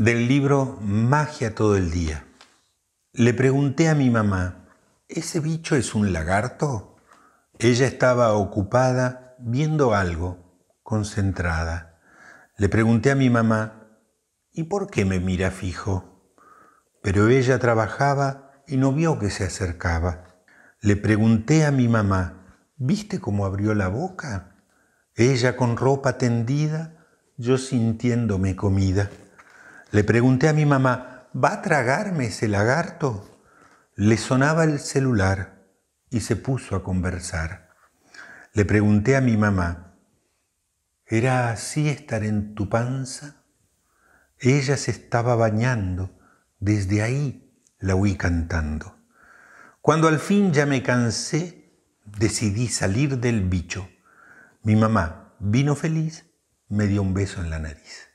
del libro Magia todo el día. Le pregunté a mi mamá, ¿ese bicho es un lagarto? Ella estaba ocupada viendo algo, concentrada. Le pregunté a mi mamá, ¿y por qué me mira fijo? Pero ella trabajaba y no vio que se acercaba. Le pregunté a mi mamá, ¿viste cómo abrió la boca? Ella con ropa tendida, yo sintiéndome comida. Le pregunté a mi mamá, ¿va a tragarme ese lagarto? Le sonaba el celular y se puso a conversar. Le pregunté a mi mamá, ¿era así estar en tu panza? Ella se estaba bañando, desde ahí la oí cantando. Cuando al fin ya me cansé, decidí salir del bicho. Mi mamá vino feliz, me dio un beso en la nariz.